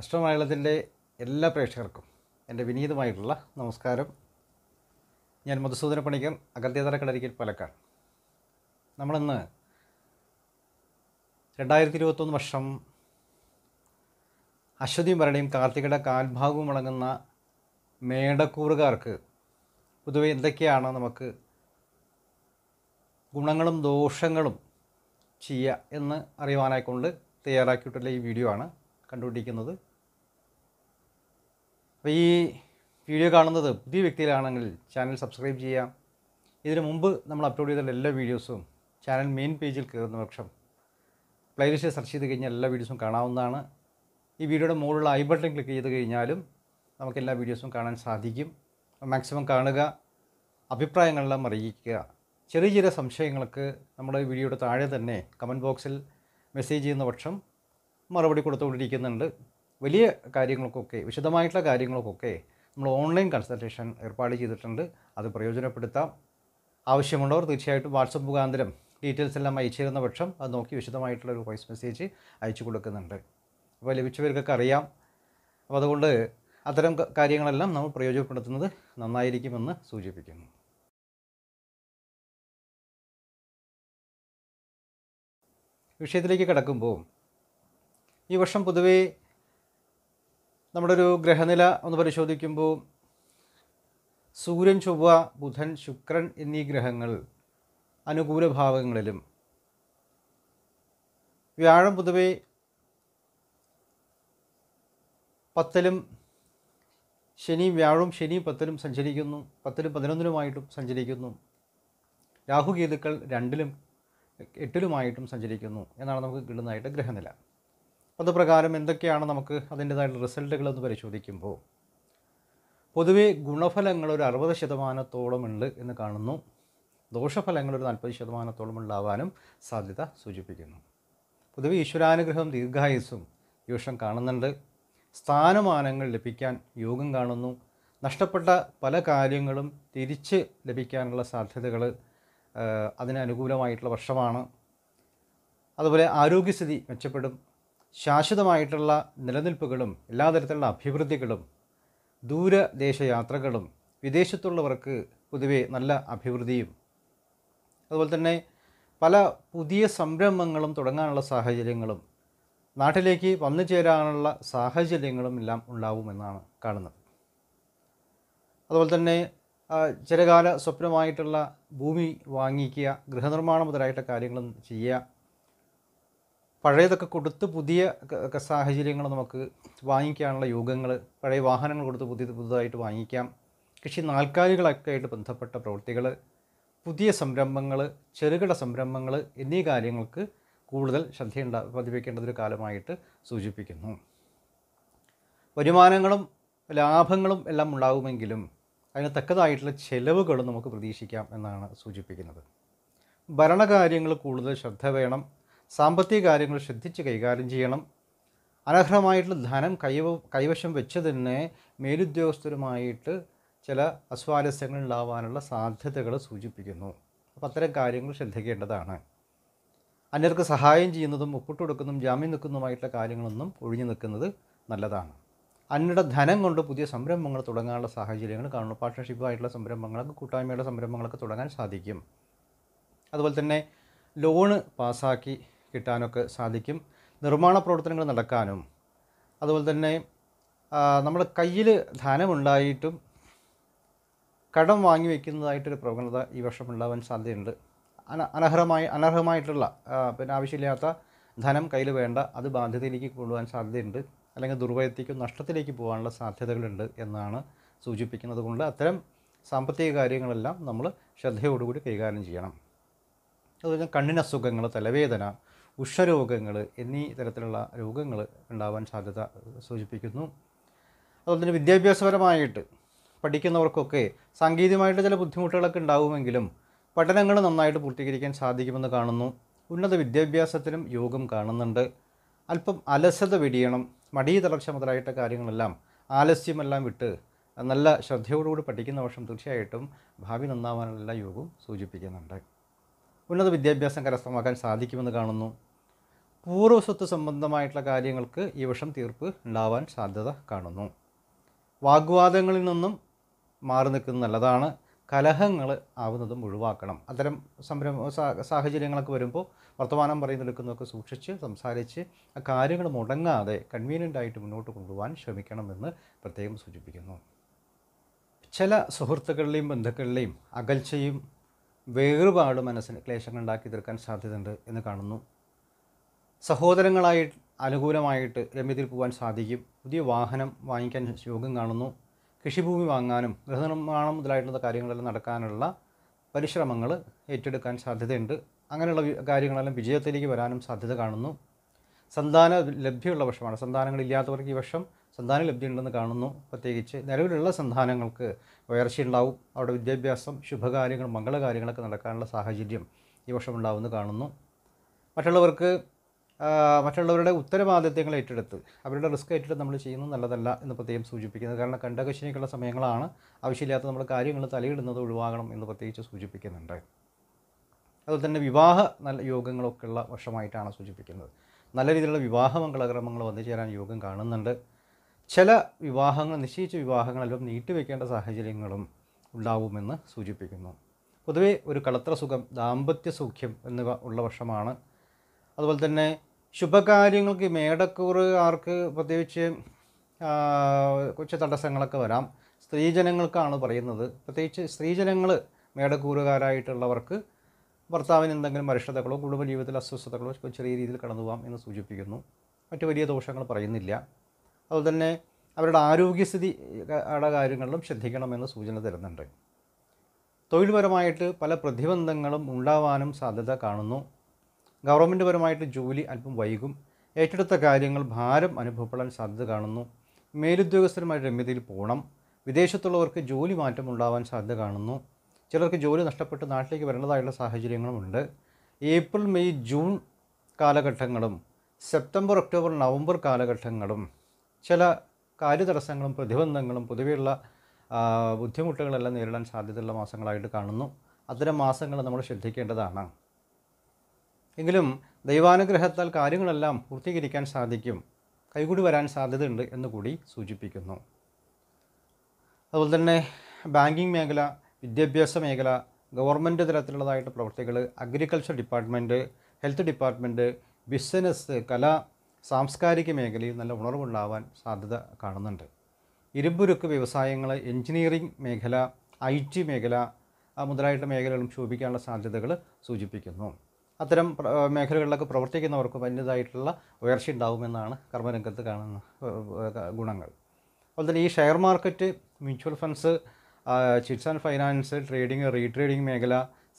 അഷ്ടമലയാളത്തിൻ്റെ എല്ലാ പ്രേക്ഷകർക്കും എൻ്റെ വിനീതമായിട്ടുള്ള നമസ്കാരം ഞാൻ മധുസൂദന പണിക്കർ അകൽത്തിയതറ കടരിക്കൽ പാലക്കാട് നമ്മളിന്ന് രണ്ടായിരത്തി ഇരുപത്തൊന്ന് വർഷം അശ്വതി മരണയും കാർത്തികയുടെ കാൽഭാഗവും അടങ്ങുന്ന മേടക്കൂറുകാർക്ക് പൊതുവെ എന്തൊക്കെയാണ് നമുക്ക് ഗുണങ്ങളും ദോഷങ്ങളും ചെയ്യുക എന്ന് അറിയുവാനായിക്കൊണ്ട് തയ്യാറാക്കിയിട്ടുള്ള ഈ വീഡിയോ ആണ് കണ്ടുകൊണ്ടിരിക്കുന്നത് അപ്പോൾ ഈ വീഡിയോ കാണുന്നത് പുതിയ വ്യക്തിയിലാണെങ്കിൽ ചാനൽ സബ്സ്ക്രൈബ് ചെയ്യാം ഇതിനു മുമ്പ് നമ്മൾ അപ്ലോഡ് ചെയ്തിട്ടുള്ള എല്ലാ വീഡിയോസും ചാനൽ മെയിൻ പേജിൽ കയറുന്ന പക്ഷം പ്ലേലിസ്റ്റ് സെർച്ച് ചെയ്ത് കഴിഞ്ഞാൽ എല്ലാ വീഡിയോസും കാണാവുന്നതാണ് ഈ വീഡിയോയുടെ മുകളിലുള്ള ഐ ബട്ടൺ ക്ലിക്ക് ചെയ്ത് കഴിഞ്ഞാലും നമുക്ക് എല്ലാ വീഡിയോസും കാണാൻ സാധിക്കും മാക്സിമം കാണുക അഭിപ്രായങ്ങളെല്ലാം അറിയിക്കുക ചെറിയ ചെറിയ സംശയങ്ങൾക്ക് നമ്മുടെ വീഡിയോയുടെ താഴെ തന്നെ കമൻറ്റ് ബോക്സിൽ മെസ്സേജ് ചെയ്യുന്ന പക്ഷം മറുപടി കൊടുത്തുകൊണ്ടിരിക്കുന്നുണ്ട് വലിയ കാര്യങ്ങൾക്കൊക്കെ വിശദമായിട്ടുള്ള കാര്യങ്ങൾക്കൊക്കെ നമ്മൾ ഓൺലൈൻ കൺസൾട്ടേഷൻ ഏർപ്പാട് ചെയ്തിട്ടുണ്ട് അത് പ്രയോജനപ്പെടുത്താം ആവശ്യമുള്ളവർ തീർച്ചയായിട്ടും വാട്സപ്പ് മുഖാന്തരം ഡീറ്റെയിൽസ് എല്ലാം അയച്ചു തരുന്ന പക്ഷം അത് നോക്കി വിശദമായിട്ടുള്ള ഒരു വോയിസ് മെസ്സേജ് അയച്ചു കൊടുക്കുന്നുണ്ട് അപ്പോൾ ലഭിച്ചവർക്കൊക്കെ അറിയാം അപ്പോൾ അതുകൊണ്ട് അത്തരം കാര്യങ്ങളെല്ലാം നമ്മൾ പ്രയോജനപ്പെടുത്തുന്നത് നന്നായിരിക്കുമെന്ന് സൂചിപ്പിക്കുന്നു വിഷയത്തിലേക്ക് കിടക്കുമ്പോൾ ഈ വർഷം പൊതുവേ നമ്മുടെ ഒരു ഗ്രഹനില ഒന്ന് പരിശോധിക്കുമ്പോൾ സൂര്യൻ ചൊവ്വ ബുധൻ ശുക്രൻ എന്നീ ഗ്രഹങ്ങൾ അനുകൂല ഭാവങ്ങളിലും വ്യാഴം പൊതുവേ പത്തലും ശനി വ്യാഴവും ശനി പത്തലും സഞ്ചരിക്കുന്നു പത്തിലും പതിനൊന്നിലുമായിട്ടും സഞ്ചരിക്കുന്നു രാഹുകേതുക്കൾ രണ്ടിലും എട്ടിലുമായിട്ടും സഞ്ചരിക്കുന്നു എന്നാണ് നമുക്ക് കിട്ടുന്നതായിട്ട് ഗ്രഹനില അതുപ്രകാരം എന്തൊക്കെയാണ് നമുക്ക് അതിൻ്റേതായിട്ടുള്ള റിസൾട്ടുകൾ എന്ന് പരിശോധിക്കുമ്പോൾ പൊതുവേ ഗുണഫലങ്ങൾ ഒരു അറുപത് ശതമാനത്തോളം ഉണ്ട് എന്ന് കാണുന്നു ദോഷഫലങ്ങൾ ഒരു നാൽപ്പത് ശതമാനത്തോളം ഉണ്ടാവാനും സാധ്യത സൂചിപ്പിക്കുന്നു പൊതുവെ ഈശ്വരാനുഗ്രഹം ദീർഘായുസ്സും യോഷം കാണുന്നുണ്ട് സ്ഥാനമാനങ്ങൾ ലഭിക്കാൻ യോഗം കാണുന്നു നഷ്ടപ്പെട്ട പല കാര്യങ്ങളും തിരിച്ച് ലഭിക്കാനുള്ള സാധ്യതകൾ അതിനനുകൂലമായിട്ടുള്ള വർഷമാണ് അതുപോലെ ആരോഗ്യസ്ഥിതി മെച്ചപ്പെടും ശാശ്വതമായിട്ടുള്ള നിലനിൽപ്പുകളും എല്ലാ തരത്തിലുള്ള അഭിവൃദ്ധികളും ദൂരദേശയാത്രകളും വിദേശത്തുള്ളവർക്ക് പൊതുവെ നല്ല അഭിവൃദ്ധിയും അതുപോലെ തന്നെ പല പുതിയ സംരംഭങ്ങളും തുടങ്ങാനുള്ള സാഹചര്യങ്ങളും നാട്ടിലേക്ക് വന്നു ചേരാനുള്ള സാഹചര്യങ്ങളും എല്ലാം ഉണ്ടാവുമെന്നാണ് കാണുന്നത് അതുപോലെ തന്നെ ചിലകാല സ്വപ്നമായിട്ടുള്ള ഭൂമി വാങ്ങിക്കുക ഗൃഹനിർമ്മാണം മുതലായിട്ട കാര്യങ്ങളും ചെയ്യുക പഴയതൊക്കെ കൊടുത്ത് പുതിയ സാഹചര്യങ്ങൾ നമുക്ക് വാങ്ങിക്കാനുള്ള യോഗങ്ങൾ പഴയ വാഹനങ്ങൾ കൊടുത്ത് പുതിയ പുതുതായിട്ട് വാങ്ങിക്കാം കൃഷി നാൽക്കാലികളൊക്കെ ആയിട്ട് ബന്ധപ്പെട്ട പ്രവൃത്തികൾ പുതിയ സംരംഭങ്ങൾ ചെറുകിട സംരംഭങ്ങൾ എന്നീ കാര്യങ്ങൾക്ക് കൂടുതൽ പതിപ്പിക്കേണ്ട ഒരു കാലമായിട്ട് സൂചിപ്പിക്കുന്നു വരുമാനങ്ങളും ലാഭങ്ങളും എല്ലാം ഉണ്ടാകുമെങ്കിലും അതിന് തക്കതായിട്ടുള്ള ചെലവുകളും നമുക്ക് പ്രതീക്ഷിക്കാം എന്നാണ് സൂചിപ്പിക്കുന്നത് ഭരണകാര്യങ്ങൾ കൂടുതൽ ശ്രദ്ധ വേണം സാമ്പത്തിക കാര്യങ്ങൾ ശ്രദ്ധിച്ച് കൈകാര്യം ചെയ്യണം അനർഹമായിട്ടുള്ള ധനം കൈവ കൈവശം വെച്ച് തന്നെ മേലുദ്യോഗസ്ഥരുമായിട്ട് ചില അസ്വാരസ്യങ്ങൾ ഉണ്ടാവാനുള്ള സാധ്യതകൾ സൂചിപ്പിക്കുന്നു അപ്പോൾ അത്തരം കാര്യങ്ങൾ ശ്രദ്ധിക്കേണ്ടതാണ് അന്യർക്ക് സഹായം ചെയ്യുന്നതും ഒപ്പിട്ട് കൊടുക്കുന്നതും ജാമ്യം നിൽക്കുന്നതുമായിട്ടുള്ള കാര്യങ്ങളൊന്നും ഒഴിഞ്ഞു നിൽക്കുന്നത് നല്ലതാണ് അന്യരുടെ ധനം കൊണ്ട് പുതിയ സംരംഭങ്ങൾ തുടങ്ങാനുള്ള സാഹചര്യങ്ങൾ കാണുന്നു പാർട്ട്ണർഷിപ്പായിട്ടുള്ള സംരംഭങ്ങളൊക്കെ കൂട്ടായ്മയുടെ സംരംഭങ്ങളൊക്കെ തുടങ്ങാൻ സാധിക്കും അതുപോലെ തന്നെ ലോണ് പാസ്സാക്കി കിട്ടാനൊക്കെ സാധിക്കും നിർമ്മാണ പ്രവർത്തനങ്ങൾ നടക്കാനും അതുപോലെ തന്നെ നമ്മുടെ കയ്യിൽ ധനമുണ്ടായിട്ടും കടം വാങ്ങി വയ്ക്കുന്നതായിട്ടൊരു പ്രവണത ഈ വർഷം ഉണ്ടാവാൻ സാധ്യതയുണ്ട് അന അനർഹമായി അനർഹമായിട്ടുള്ള പിന്നെ ആവശ്യമില്ലാത്ത ധനം കയ്യിൽ വേണ്ട അത് ബാധ്യതയിലേക്ക് കൊണ്ടുപോകാൻ സാധ്യതയുണ്ട് അല്ലെങ്കിൽ ദുർവ്യത്തിക്കും നഷ്ടത്തിലേക്ക് പോകാനുള്ള സാധ്യതകളുണ്ട് എന്നാണ് സൂചിപ്പിക്കുന്നത് കൊണ്ട് അത്തരം സാമ്പത്തിക കാര്യങ്ങളെല്ലാം നമ്മൾ ശ്രദ്ധയോടുകൂടി കൈകാര്യം ചെയ്യണം അതുപോലെ കണ്ണിനസുഖങ്ങൾ തലവേദന ഉഷരോഗങ്ങൾ എന്നീ തരത്തിലുള്ള രോഗങ്ങൾ ഉണ്ടാവാൻ സാധ്യത സൂചിപ്പിക്കുന്നു അതുപോലെ തന്നെ വിദ്യാഭ്യാസപരമായിട്ട് പഠിക്കുന്നവർക്കൊക്കെ സാങ്കേതികമായിട്ട് ചില ബുദ്ധിമുട്ടുകളൊക്കെ ഉണ്ടാവുമെങ്കിലും പഠനങ്ങൾ നന്നായിട്ട് പൂർത്തീകരിക്കാൻ സാധിക്കുമെന്ന് കാണുന്നു ഉന്നത വിദ്യാഭ്യാസത്തിനും യോഗം കാണുന്നുണ്ട് അല്പം അലസത വെടിയണം മടി തളർച്ച മുതലായിട്ട കാര്യങ്ങളെല്ലാം ആലസ്യമെല്ലാം വിട്ട് നല്ല ശ്രദ്ധയോടുകൂടി പഠിക്കുന്ന വർഷം തീർച്ചയായിട്ടും ഭാവി നന്നാവാനുള്ള യോഗം സൂചിപ്പിക്കുന്നുണ്ട് ഉന്നത വിദ്യാഭ്യാസം കരസ്ഥമാക്കാൻ സാധിക്കുമെന്ന് കാണുന്നു പൂർവ്വസ്വത്ത് സംബന്ധമായിട്ടുള്ള കാര്യങ്ങൾക്ക് ഈ വർഷം തീർപ്പ് ഉണ്ടാവാൻ സാധ്യത കാണുന്നു വാഗ്വാദങ്ങളിൽ നിന്നും മാറി നിൽക്കുന്നത് നല്ലതാണ് കലഹങ്ങൾ ആവുന്നതും ഒഴിവാക്കണം അത്തരം സംരംഭ സാഹചര്യങ്ങളൊക്കെ വരുമ്പോൾ വർത്തമാനം പറയുന്നെടുക്കുന്നതൊക്കെ സൂക്ഷിച്ച് സംസാരിച്ച് ആ കാര്യങ്ങൾ മുടങ്ങാതെ കൺവീനിയൻ്റ് ആയിട്ട് മുന്നോട്ട് കൊണ്ടുപോകാൻ ശ്രമിക്കണമെന്ന് പ്രത്യേകം സൂചിപ്പിക്കുന്നു ചില സുഹൃത്തുക്കളുടെയും ബന്ധുക്കളുടെയും അകൽച്ചയും വേറുപാട് മനസ്സിന് ക്ലേശങ്ങൾ ഉണ്ടാക്കി തീർക്കാൻ സാധ്യതയുണ്ട് എന്ന് കാണുന്നു സഹോദരങ്ങളായി അനുകൂലമായിട്ട് രമ്യത്തിൽ പോകാൻ സാധിക്കും പുതിയ വാഹനം വാങ്ങിക്കാൻ യോഗം കാണുന്നു കൃഷിഭൂമി വാങ്ങാനും ഗൃഹനിർമ്മാണം മുതലായിട്ടുള്ള കാര്യങ്ങളെല്ലാം നടക്കാനുള്ള പരിശ്രമങ്ങൾ ഏറ്റെടുക്കാൻ സാധ്യതയുണ്ട് അങ്ങനെയുള്ള കാര്യങ്ങളെല്ലാം വിജയത്തിലേക്ക് വരാനും സാധ്യത കാണുന്നു സന്താന ലഭ്യമുള്ള വർഷമാണ് സന്താനങ്ങളില്ലാത്തവർക്ക് ഈ വർഷം സന്താന ലബ്ധി ഉണ്ടെന്ന് കാണുന്നു പ്രത്യേകിച്ച് നിലവിലുള്ള സന്താനങ്ങൾക്ക് ഉണ്ടാവും അവിടെ വിദ്യാഭ്യാസം ശുഭകാര്യങ്ങൾ മംഗളകാര്യങ്ങളൊക്കെ നടക്കാനുള്ള സാഹചര്യം ഈ വർഷം ഉണ്ടാവുമെന്ന് കാണുന്നു മറ്റുള്ളവർക്ക് മറ്റുള്ളവരുടെ ഉത്തരവാദിത്വങ്ങൾ ഏറ്റെടുത്ത് അവരുടെ റിസ്ക് ഏറ്റെടുത്ത് നമ്മൾ ചെയ്യുന്നത് നല്ലതല്ല എന്ന് പ്രത്യേകം സൂചിപ്പിക്കുന്നത് കാരണം കണ്ടകശനിക്കുള്ള സമയങ്ങളാണ് ആവശ്യമില്ലാത്ത നമ്മൾ കാര്യങ്ങൾ തലയിടുന്നത് ഒഴിവാകണം എന്ന് പ്രത്യേകിച്ച് സൂചിപ്പിക്കുന്നുണ്ട് അതുപോലെ തന്നെ വിവാഹ നല്ല യോഗങ്ങളൊക്കെ ഉള്ള വർഷമായിട്ടാണ് സൂചിപ്പിക്കുന്നത് നല്ല രീതിയിലുള്ള വിവാഹ മംഗളക്രമങ്ങൾ വന്നു ചേരാൻ യോഗം കാണുന്നുണ്ട് ചില വിവാഹങ്ങൾ നിശ്ചയിച്ച വിവാഹങ്ങളെല്ലാം നീട്ടിവെക്കേണ്ട സാഹചര്യങ്ങളും ഉണ്ടാവുമെന്ന് സൂചിപ്പിക്കുന്നു പൊതുവെ ഒരു കളത്രസുഖം ദാമ്പത്യ സൗഖ്യം എന്നിവ ഉള്ള വർഷമാണ് അതുപോലെ തന്നെ ശുഭകാര്യങ്ങൾക്ക് മേടക്കൂറുകാർക്ക് പ്രത്യേകിച്ച് കുറച്ച് തടസ്സങ്ങളൊക്കെ വരാം സ്ത്രീജനങ്ങൾക്കാണ് പറയുന്നത് പ്രത്യേകിച്ച് സ്ത്രീജനങ്ങൾ മേടക്കൂറുകാരായിട്ടുള്ളവർക്ക് ഭർത്താവിന് എന്തെങ്കിലും അരിഷ്ടതകളോ കുടുംബ ജീവിതത്തിലെ അസ്വസ്ഥതകളോ ചെറിയ രീതിയിൽ കടന്നു പോകാം എന്ന് സൂചിപ്പിക്കുന്നു മറ്റു വലിയ ദോഷങ്ങൾ പറയുന്നില്ല അതുപോലെ തന്നെ അവരുടെ ആരോഗ്യസ്ഥിതി യുടെ കാര്യങ്ങളിലും ശ്രദ്ധിക്കണമെന്ന് സൂചന തരുന്നുണ്ട് തൊഴിൽപരമായിട്ട് പല പ്രതിബന്ധങ്ങളും ഉണ്ടാവാനും സാധ്യത കാണുന്നു ഗവൺമെൻറ് പരമായിട്ട് ജോലി അല്പം വൈകും ഏറ്റെടുത്ത കാര്യങ്ങൾ ഭാരം അനുഭവപ്പെടാൻ സാധ്യത കാണുന്നു മേലുദ്യോഗസ്ഥരുമായി രമ്യതയിൽ പോകണം വിദേശത്തുള്ളവർക്ക് ജോലി മാറ്റം ഉണ്ടാവാൻ സാധ്യത കാണുന്നു ചിലർക്ക് ജോലി നഷ്ടപ്പെട്ട് നാട്ടിലേക്ക് വരേണ്ടതായിട്ടുള്ള സാഹചര്യങ്ങളുമുണ്ട് ഏപ്രിൽ മെയ് ജൂൺ കാലഘട്ടങ്ങളും സെപ്റ്റംബർ ഒക്ടോബർ നവംബർ കാലഘട്ടങ്ങളും ചില കാര്യതടസ്സങ്ങളും പ്രതിബന്ധങ്ങളും പൊതുവെയുള്ള ബുദ്ധിമുട്ടുകളെല്ലാം നേരിടാൻ സാധ്യതയുള്ള മാസങ്ങളായിട്ട് കാണുന്നു അത്തരം മാസങ്ങൾ നമ്മൾ ശ്രദ്ധിക്കേണ്ടതാണ് എങ്കിലും ദൈവാനുഗ്രഹത്താൽ കാര്യങ്ങളെല്ലാം പൂർത്തീകരിക്കാൻ സാധിക്കും കൈകൂടി വരാൻ സാധ്യതയുണ്ട് എന്ന് കൂടി സൂചിപ്പിക്കുന്നു അതുപോലെ തന്നെ ബാങ്കിങ് മേഖല വിദ്യാഭ്യാസ മേഖല ഗവൺമെൻറ് തലത്തിലുള്ളതായിട്ട് പ്രവർത്തികൾ agriculture department health department business കല സാംസ്കാരിക മേഖലയിൽ നല്ല ഉണർവുണ്ടാവാൻ സാധ്യത കാണുന്നുണ്ട് ഇരുമ്പുരുക്ക് വ്യവസായങ്ങൾ എഞ്ചിനീയറിംഗ് മേഖല ഐ ടി മേഖല മുതലായിട്ട് മേഖലകളും ശോഭിക്കാനുള്ള സാധ്യതകൾ സൂചിപ്പിക്കുന്നു അത്തരം മേഖലകളിലൊക്കെ പ്രവർത്തിക്കുന്നവർക്ക് വലിയതായിട്ടുള്ള ഉയർച്ച ഉണ്ടാകുമെന്നാണ് കർമ്മരംഗത്ത് കാണുന്ന ഗുണങ്ങൾ അതുപോലെ തന്നെ ഈ share market mutual funds chits and finance trading retrading മേഖല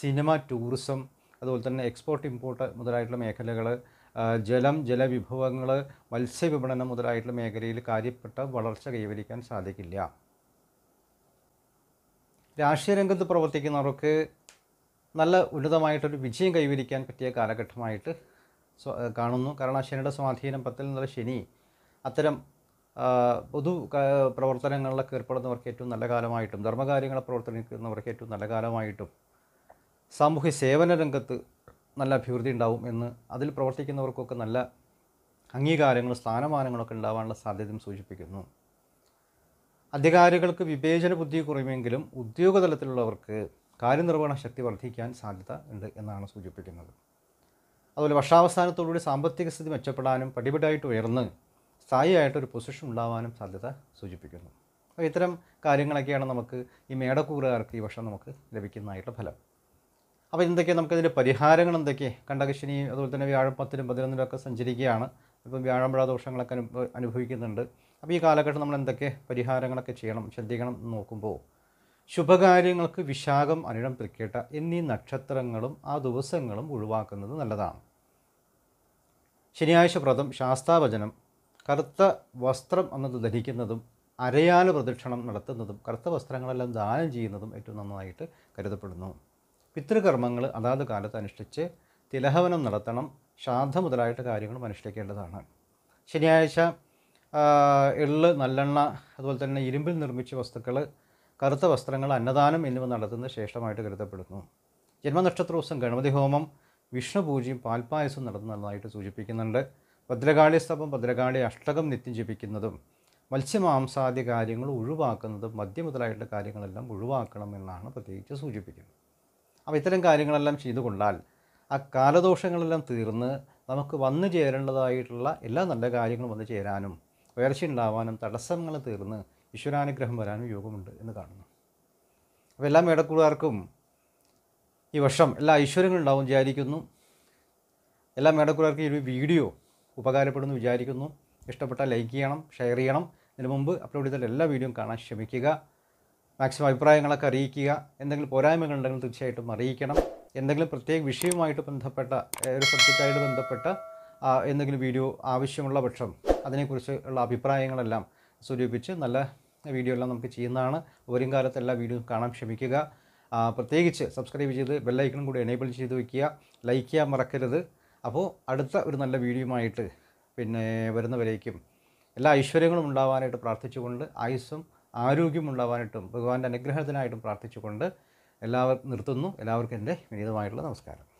സിനിമ ടൂറിസം അതുപോലെ തന്നെ എക്സ്പോർട്ട് ഇമ്പോർട്ട് മുതലായിട്ടുള്ള മേഖലകൾ ജലം ജലവിഭവങ്ങൾ മത്സ്യവിപണനം മുതലായിട്ടുള്ള മേഖലയിൽ കാര്യപ്പെട്ട വളർച്ച കൈവരിക്കാൻ സാധിക്കില്ല രാഷ്ട്രീയ രംഗത്ത് പ്രവർത്തിക്കുന്നവർക്ക് നല്ല ഉന്നതമായിട്ടൊരു വിജയം കൈവരിക്കാൻ പറ്റിയ കാലഘട്ടമായിട്ട് കാണുന്നു കാരണം ശനിയുടെ സ്വാധീനം പത്തിൽ നിന്നുള്ള ശനി അത്തരം പൊതു പ്രവർത്തനങ്ങളിലൊക്കെ ഏർപ്പെടുന്നവർക്ക് ഏറ്റവും നല്ല കാലമായിട്ടും ധർമ്മകാര്യങ്ങളെ പ്രവർത്തിക്കുന്നവർക്ക് ഏറ്റവും നല്ല കാലമായിട്ടും സാമൂഹ്യ സേവന രംഗത്ത് നല്ല അഭിവൃദ്ധി ഉണ്ടാവും എന്ന് അതിൽ പ്രവർത്തിക്കുന്നവർക്കൊക്കെ നല്ല അംഗീകാരങ്ങളും സ്ഥാനമാനങ്ങളൊക്കെ ഉണ്ടാവാനുള്ള സാധ്യതയും സൂചിപ്പിക്കുന്നു അധികാരികൾക്ക് വിവേചന ബുദ്ധി കുറയുമെങ്കിലും ഉദ്യോഗതലത്തിലുള്ളവർക്ക് കാര്യനിർവഹണ ശക്തി വർദ്ധിക്കാൻ സാധ്യത ഉണ്ട് എന്നാണ് സൂചിപ്പിക്കുന്നത് അതുപോലെ വർഷാവസാനത്തോടുകൂടി സാമ്പത്തിക സ്ഥിതി മെച്ചപ്പെടാനും പടിപടിയായിട്ട് ഉയർന്ന് സ്ഥായിയായിട്ടൊരു പൊസിഷൻ ഉണ്ടാവാനും സാധ്യത സൂചിപ്പിക്കുന്നു അപ്പോൾ ഇത്തരം കാര്യങ്ങളൊക്കെയാണ് നമുക്ക് ഈ മേടക്കൂറുകാർക്ക് ഈ വർഷം നമുക്ക് ലഭിക്കുന്നതായിട്ടുള്ള ഫലം അപ്പോൾ എന്തൊക്കെയാണ് നമുക്കതിൻ്റെ പരിഹാരങ്ങൾ എന്തൊക്കെ കണ്ടകശിനി അതുപോലെ തന്നെ വ്യാഴപ്പത്തിലും പതിനൊന്നിലും ഒക്കെ സഞ്ചരിക്കുകയാണ് ഇപ്പം വ്യാഴമ്പഴ ദോഷങ്ങളൊക്കെ അനുഭവിക്കുന്നുണ്ട് അപ്പോൾ ഈ കാലഘട്ടം നമ്മൾ എന്തൊക്കെ പരിഹാരങ്ങളൊക്കെ ചെയ്യണം ശ്രദ്ധിക്കണം എന്ന് നോക്കുമ്പോൾ ശുഭകാര്യങ്ങൾക്ക് വിശാഖം അനിഴം തൃക്കേട്ട എന്നീ നക്ഷത്രങ്ങളും ആ ദിവസങ്ങളും ഒഴിവാക്കുന്നത് നല്ലതാണ് ശനിയാഴ്ച വ്രതം ശാസ്താവചനം കറുത്ത വസ്ത്രം എന്നത് ധരിക്കുന്നതും അരയാല് പ്രദക്ഷിണം നടത്തുന്നതും കറുത്ത വസ്ത്രങ്ങളെല്ലാം ദാനം ചെയ്യുന്നതും ഏറ്റവും നന്നായിട്ട് കരുതപ്പെടുന്നു പിതൃകർമ്മങ്ങൾ അതാത് കാലത്ത് അനുഷ്ഠിച്ച് തിലഹവനം നടത്തണം ശ്രാദ്ധ മുതലായിട്ട് കാര്യങ്ങൾ അനുഷ്ഠിക്കേണ്ടതാണ് ശനിയാഴ്ച എള്ള് നല്ലെണ്ണ അതുപോലെ തന്നെ ഇരുമ്പിൽ നിർമ്മിച്ച വസ്തുക്കൾ കറുത്ത വസ്ത്രങ്ങൾ അന്നദാനം എന്നിവ നടത്തുന്നത് ശ്രേഷ്ഠമായിട്ട് കരുതപ്പെടുന്നു ജന്മനക്ഷത്ര ദിവസം ഗണപതി ഹോമം വിഷ്ണു പൂജയും പാൽപ്പായസവും നടത്തുന്നതായിട്ട് സൂചിപ്പിക്കുന്നുണ്ട് ഭദ്രകാളി സ്തപം ഭദ്രകാളി അഷ്ടകം നിത്യം ജപിക്കുന്നതും മത്സ്യമാംസാദി കാര്യങ്ങൾ ഒഴിവാക്കുന്നതും മദ്യം മുതലായിട്ടുള്ള കാര്യങ്ങളെല്ലാം ഒഴിവാക്കണം എന്നാണ് പ്രത്യേകിച്ച് സൂചിപ്പിക്കുന്നത് അപ്പോൾ ഇത്തരം കാര്യങ്ങളെല്ലാം ചെയ്തു കൊണ്ടാൽ ആ കാലദോഷങ്ങളെല്ലാം തീർന്ന് നമുക്ക് വന്നു ചേരേണ്ടതായിട്ടുള്ള എല്ലാ നല്ല കാര്യങ്ങളും വന്നു ചേരാനും ഉണ്ടാവാനും തടസ്സങ്ങൾ തീർന്ന് ഈശ്വരാനുഗ്രഹം വരാനും യോഗമുണ്ട് എന്ന് കാണുന്നു അപ്പോൾ എല്ലാ മേടക്കൂടുകാർക്കും ഈ വർഷം എല്ലാ ഐശ്വര്യങ്ങളും ഉണ്ടാവും വിചാരിക്കുന്നു എല്ലാ മേടക്കൂടുകാർക്കും ഈ ഒരു വീഡിയോ ഉപകാരപ്പെടുന്നു വിചാരിക്കുന്നു ഇഷ്ടപ്പെട്ടാൽ ലൈക്ക് ചെയ്യണം ഷെയർ ചെയ്യണം ഇതിനു മുമ്പ് അപ്ലോഡ് ചെയ്തിട്ട് എല്ലാ വീഡിയോയും കാണാൻ ശ്രമിക്കുക മാക്സിമം അഭിപ്രായങ്ങളൊക്കെ അറിയിക്കുക എന്തെങ്കിലും ഉണ്ടെങ്കിൽ തീർച്ചയായിട്ടും അറിയിക്കണം എന്തെങ്കിലും പ്രത്യേക വിഷയവുമായിട്ട് ബന്ധപ്പെട്ട ഒരു സബ്ജക്റ്റായിട്ട് ബന്ധപ്പെട്ട എന്തെങ്കിലും വീഡിയോ ആവശ്യമുള്ള പക്ഷം അതിനെക്കുറിച്ച് ഉള്ള അഭിപ്രായങ്ങളെല്ലാം സ്വരൂപിച്ച് നല്ല വീഡിയോ എല്ലാം നമുക്ക് ചെയ്യുന്നതാണ് വരും കാലത്ത് എല്ലാ വീഡിയോയും കാണാൻ ശ്രമിക്കുക പ്രത്യേകിച്ച് സബ്സ്ക്രൈബ് ചെയ്ത് ബെല്ലൈക്കണും കൂടി എനേബിൾ ചെയ്ത് വയ്ക്കുക ലൈക്ക് ചെയ്യാൻ മറക്കരുത് അപ്പോൾ അടുത്ത ഒരു നല്ല വീഡിയോയുമായിട്ട് പിന്നെ വരുന്നവരേക്കും എല്ലാ ഐശ്വര്യങ്ങളും ഉണ്ടാവാനായിട്ട് പ്രാർത്ഥിച്ചുകൊണ്ട് ആയുസ്സും ആരോഗ്യമുള്ളവാനായിട്ടും ഭഗവാന്റെ അനുഗ്രഹത്തിനായിട്ടും പ്രാർത്ഥിച്ചുകൊണ്ട് എല്ലാവർക്കും നിർത്തുന്നു എല്ലാവർക്കും എൻ്റെ വിനീതമായിട്ടുള്ള നമസ്കാരം